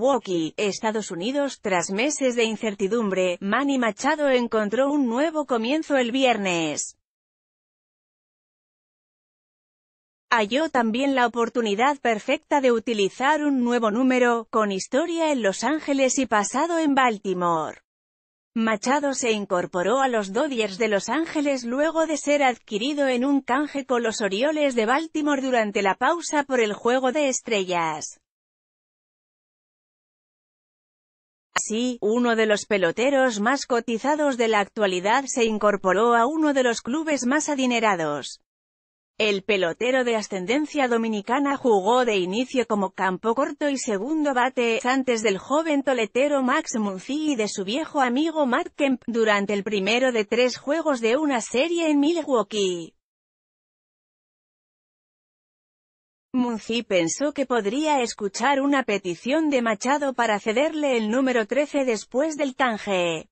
Milwaukee, Estados Unidos. Tras meses de incertidumbre, Manny Machado encontró un nuevo comienzo el viernes. halló también la oportunidad perfecta de utilizar un nuevo número, con historia en Los Ángeles y pasado en Baltimore. Machado se incorporó a los Dodgers de Los Ángeles luego de ser adquirido en un canje con los Orioles de Baltimore durante la pausa por el Juego de Estrellas. Así, uno de los peloteros más cotizados de la actualidad se incorporó a uno de los clubes más adinerados. El pelotero de ascendencia dominicana jugó de inicio como campo corto y segundo bate antes del joven toletero Max Muncy y de su viejo amigo Matt Kemp durante el primero de tres juegos de una serie en Milwaukee. Muncy pensó que podría escuchar una petición de Machado para cederle el número 13 después del tanje.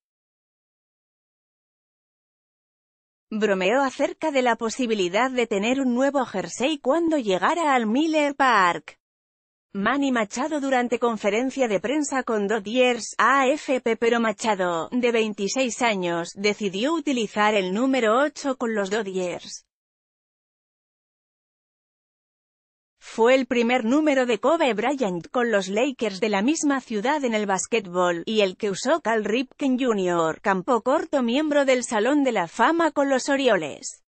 Bromeó acerca de la posibilidad de tener un nuevo jersey cuando llegara al Miller Park. Manny Machado durante conferencia de prensa con Dodgers AFP pero Machado, de 26 años, decidió utilizar el número 8 con los Dodgers. fue el primer número de Kobe Bryant con los Lakers de la misma ciudad en el básquetbol, y el que usó Cal Ripken Jr., campo corto miembro del Salón de la Fama con los Orioles.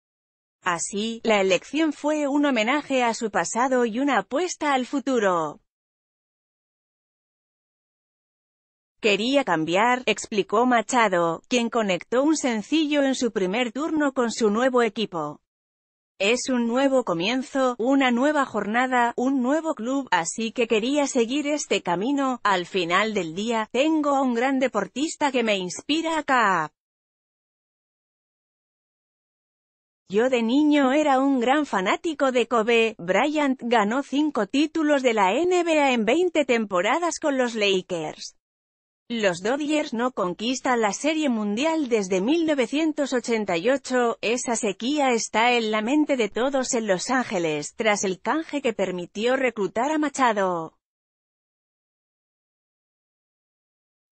Así, la elección fue un homenaje a su pasado y una apuesta al futuro. Quería cambiar, explicó Machado, quien conectó un sencillo en su primer turno con su nuevo equipo. Es un nuevo comienzo, una nueva jornada, un nuevo club, así que quería seguir este camino. Al final del día, tengo a un gran deportista que me inspira acá. Yo de niño era un gran fanático de Kobe. Bryant ganó cinco títulos de la NBA en 20 temporadas con los Lakers. Los Dodgers no conquistan la Serie Mundial desde 1988, esa sequía está en la mente de todos en Los Ángeles, tras el canje que permitió reclutar a Machado.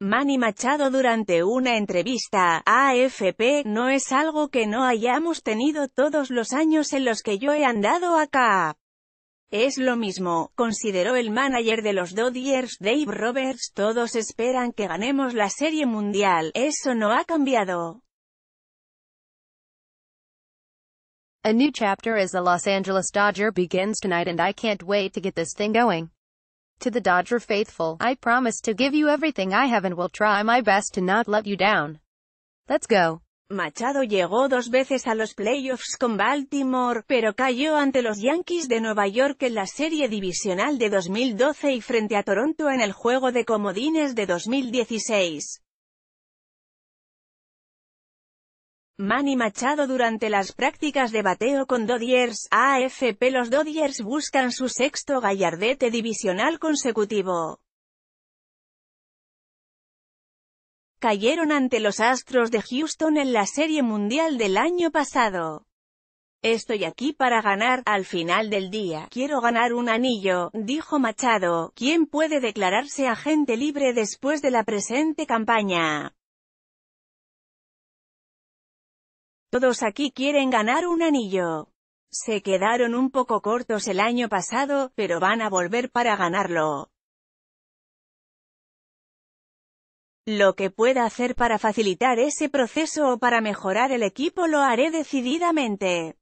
Manny Machado durante una entrevista, AFP, no es algo que no hayamos tenido todos los años en los que yo he andado acá. Es lo mismo, consideró el manager de los Dodgers, Dave Roberts, todos esperan que ganemos la Serie Mundial, eso no ha cambiado. A new chapter as the Los Angeles Dodger begins tonight and I can't wait to get this thing going. To the Dodger faithful, I promise to give you everything I have and will try my best to not let you down. Let's go. Machado llegó dos veces a los playoffs con Baltimore, pero cayó ante los Yankees de Nueva York en la Serie Divisional de 2012 y frente a Toronto en el Juego de Comodines de 2016. Manny Machado durante las prácticas de bateo con Dodgers, AFP Los Dodgers buscan su sexto gallardete divisional consecutivo. cayeron ante los Astros de Houston en la Serie Mundial del año pasado. Estoy aquí para ganar, al final del día, quiero ganar un anillo, dijo Machado, ¿Quién puede declararse agente libre después de la presente campaña. Todos aquí quieren ganar un anillo. Se quedaron un poco cortos el año pasado, pero van a volver para ganarlo. Lo que pueda hacer para facilitar ese proceso o para mejorar el equipo lo haré decididamente.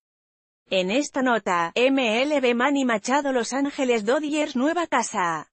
En esta nota, MLB Manny Machado Los Ángeles Dodgers Nueva Casa.